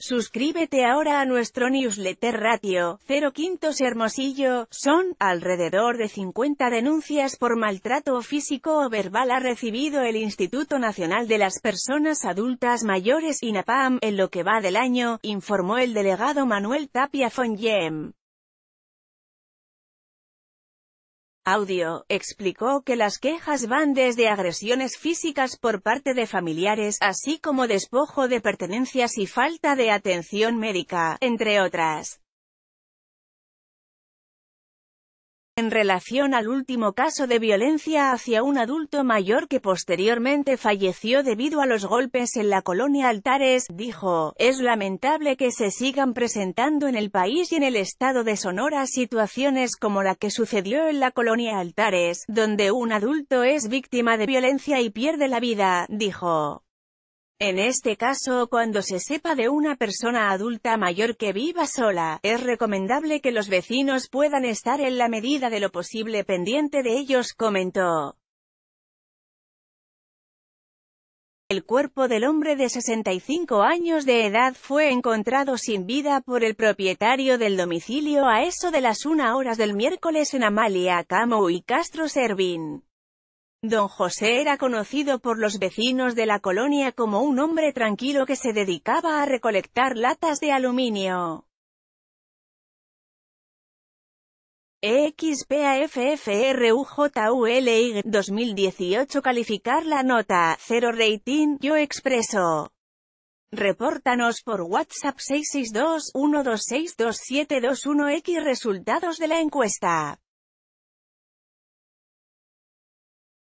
Suscríbete ahora a nuestro newsletter ratio, 0 quintos Hermosillo, son, alrededor de 50 denuncias por maltrato físico o verbal ha recibido el Instituto Nacional de las Personas Adultas Mayores INAPAM, en lo que va del año, informó el delegado Manuel Tapia Yem. audio, explicó que las quejas van desde agresiones físicas por parte de familiares, así como despojo de pertenencias y falta de atención médica, entre otras. En relación al último caso de violencia hacia un adulto mayor que posteriormente falleció debido a los golpes en la colonia Altares, dijo, es lamentable que se sigan presentando en el país y en el estado de Sonora situaciones como la que sucedió en la colonia Altares, donde un adulto es víctima de violencia y pierde la vida, dijo. En este caso cuando se sepa de una persona adulta mayor que viva sola, es recomendable que los vecinos puedan estar en la medida de lo posible pendiente de ellos, comentó. El cuerpo del hombre de 65 años de edad fue encontrado sin vida por el propietario del domicilio a eso de las una horas del miércoles en Amalia, Camo y Castro Servín. Don José era conocido por los vecinos de la colonia como un hombre tranquilo que se dedicaba a recolectar latas de aluminio. EXPAFFRUJULY 2018 Calificar la nota, 0 rating, yo expreso. Repórtanos por WhatsApp 662 126 x Resultados de la encuesta.